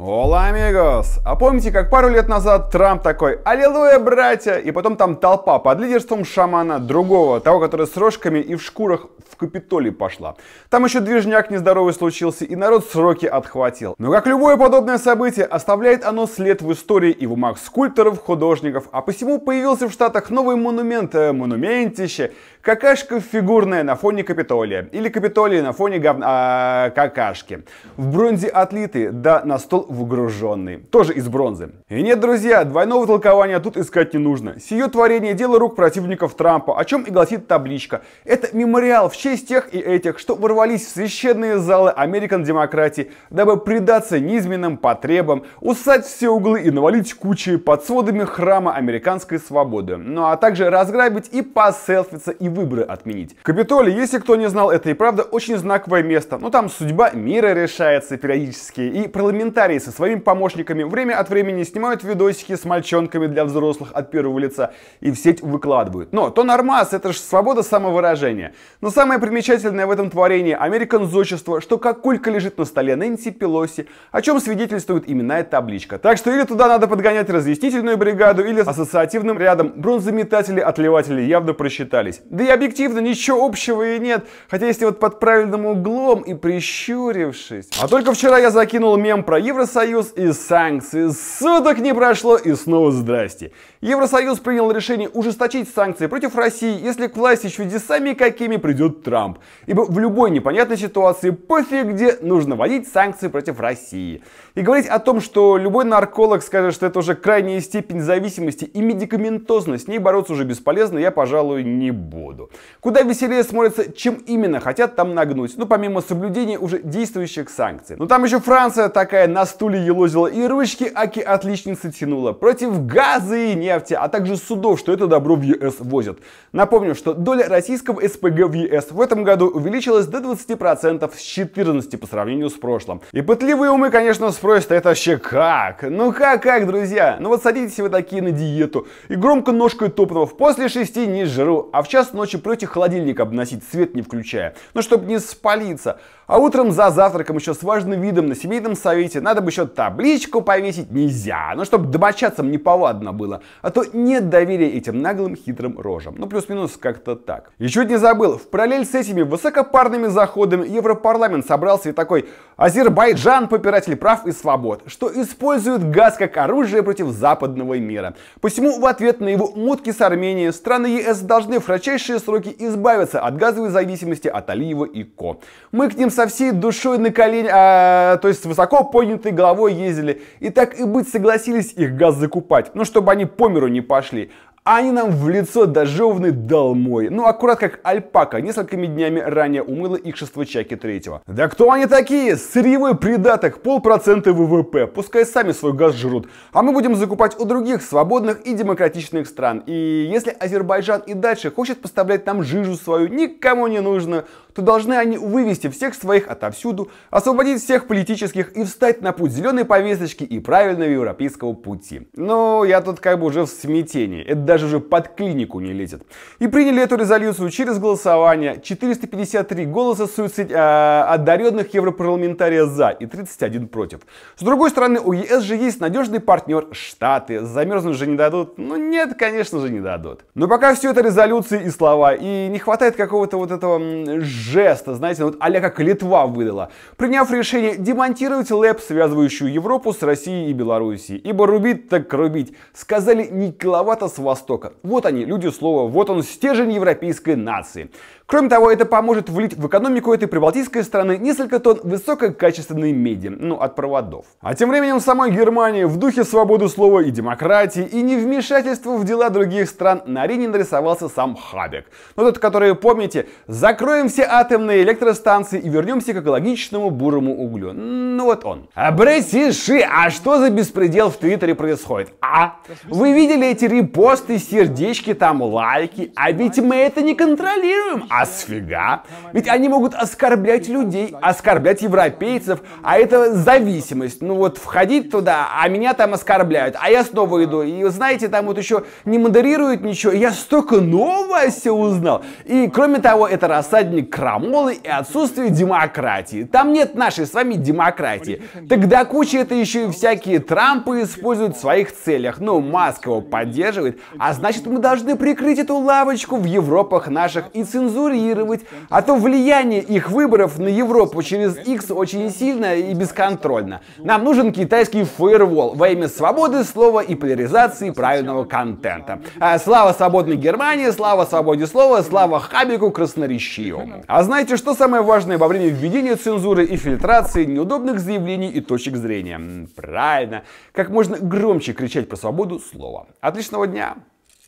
Ола, амигос! А помните, как пару лет назад Трамп такой «Аллилуйя, братья!» И потом там толпа под лидерством шамана другого, того, который с рожками и в шкурах в Капитолий пошла. Там еще движняк нездоровый случился, и народ сроки отхватил. Но как любое подобное событие, оставляет оно след в истории и в умах скульпторов, художников, а посему появился в Штатах новый монумент, э, монументище, Какашка фигурная на фоне Капитолия. Или Капитолия на фоне гов... а, какашки. В бронзе отлитый, да на стол выгруженный. Тоже из бронзы. И нет, друзья, двойного толкования тут искать не нужно. Сие творение дело рук противников Трампа, о чем и гласит табличка. Это мемориал в честь тех и этих, что ворвались в священные залы Американ демократии, дабы предаться низменным потребам, усать все углы и навалить кучи под сводами храма американской свободы. Ну а также разграбить и поселфиться и выборы отменить. Капитолий, если кто не знал, это и правда очень знаковое место. Но там судьба мира решается периодически. И парламентарии со своими помощниками время от времени снимают видосики с мальчонками для взрослых от первого лица и в сеть выкладывают. Но то нормас, это же свобода самовыражения. Но самое примечательное в этом творении американ зодчество, что как кулька лежит на столе Нэнси Пелоси, о чем свидетельствует именная табличка. Так что или туда надо подгонять разъяснительную бригаду, или ассоциативным рядом бронзометатели-отливатели явно просчитались. Да и объективно ничего общего и нет, хотя если вот под правильным углом и прищурившись. А только вчера я закинул мем про Евросоюз и санкции. Суток не прошло и снова здрасте. Евросоюз принял решение ужесточить санкции против России, если к власти чудесами какими придет Трамп. Ибо в любой непонятной ситуации пофиг где нужно вводить санкции против России. И говорить о том, что любой нарколог скажет, что это уже крайняя степень зависимости и медикаментозность, с ней бороться уже бесполезно, я, пожалуй, не буду поводу. Куда веселее смотрится, чем именно хотят там нагнуть, ну помимо соблюдения уже действующих санкций. Но ну, там еще Франция такая на стуле елозила и ручки Аки отличницы тянула против газа и нефти, а также судов, что это добро в ЕС возят. Напомню, что доля российского СПГ в ЕС в этом году увеличилась до 20% с 14% по сравнению с прошлым. И пытливые умы, конечно, спросят, «А это вообще как? Ну как, как, друзья? Ну вот садитесь вы такие на диету и громко ножкой топнув, после шести не жру, а в час ночью придете холодильник обносить, свет не включая, ну, чтобы не спалиться. А утром за завтраком еще с важным видом на семейном совете надо бы еще табличку повесить нельзя, ну чтобы домочадцам неповадно было, а то нет доверия этим наглым хитрым рожам. Ну плюс-минус как-то так. И чуть не забыл, в параллель с этими высокопарными заходами Европарламент собрался и такой «Азербайджан попиратель прав и свобод», что использует газ как оружие против западного мира. Посему в ответ на его мутки с Арменией страны ЕС должны в кратчайшие сроки избавиться от газовой зависимости от Алиева и Ко. Мы к ним со всей душой на колени, а, то есть высоко поднятой головой ездили. И так и быть согласились их газ закупать, ну чтобы они по миру не пошли они нам в лицо дожеваны долмой. Ну, аккурат как альпака, несколькими днями ранее умыла их чаки третьего. Да кто они такие? Сырьевой придаток, полпроцента ВВП. Пускай сами свой газ жрут. А мы будем закупать у других свободных и демократичных стран. И если Азербайджан и дальше хочет поставлять нам жижу свою, никому не нужно, то должны они вывести всех своих отовсюду, освободить всех политических и встать на путь зеленой повесточки и правильного европейского пути. Но ну, я тут как бы уже в смятении. Это даже даже уже под клинику не лезет. И приняли эту резолюцию через голосование. 453 голоса суицид, э, одаренных европарламентария за и 31 против. С другой стороны, у ЕС же есть надежный партнер Штаты. Замерзнуть же не дадут. Ну нет, конечно же не дадут. Но пока все это резолюции и слова. И не хватает какого-то вот этого жеста, знаете, вот а как Литва выдала. Приняв решение демонтировать ЛЭП, связывающую Европу с Россией и Белоруссией. Ибо рубить так рубить. Сказали не киловатта с востока Востока. Вот они, люди слова, вот он стержень европейской нации. Кроме того, это поможет влить в экономику этой прибалтийской страны несколько тонн высококачественной меди, ну, от проводов. А тем временем самой Германии в духе свободы слова и демократии, и невмешательства в дела других стран на арене нарисовался сам Хабек. Ну, тот, который, помните, закроем все атомные электростанции и вернемся к экологичному бурому углю. Ну, вот он. А Брэсиши, а что за беспредел в Твиттере происходит? А? Вы видели эти репосты репосты, сердечки, там лайки. А ведь мы это не контролируем. А сфига? Ведь они могут оскорблять людей, оскорблять европейцев. А это зависимость. Ну вот входить туда, а меня там оскорбляют. А я снова иду. И знаете, там вот еще не модерируют ничего. Я столько нового все узнал. И кроме того, это рассадник крамолы и отсутствие демократии. Там нет нашей с вами демократии. Тогда куча это еще и всякие Трампы используют в своих целях. Ну, Маск его поддерживает, а значит, мы должны прикрыть эту лавочку в Европах наших и цензурировать, а то влияние их выборов на Европу через X очень сильно и бесконтрольно. Нам нужен китайский фаервол во имя свободы слова и поляризации правильного контента. А слава свободной Германии, слава свободе слова, слава Хабику красноречивому. А знаете, что самое важное во время введения цензуры и фильтрации неудобных заявлений и точек зрения? Правильно, как можно громче кричать про свободу слова. Отличного дня!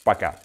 Пока.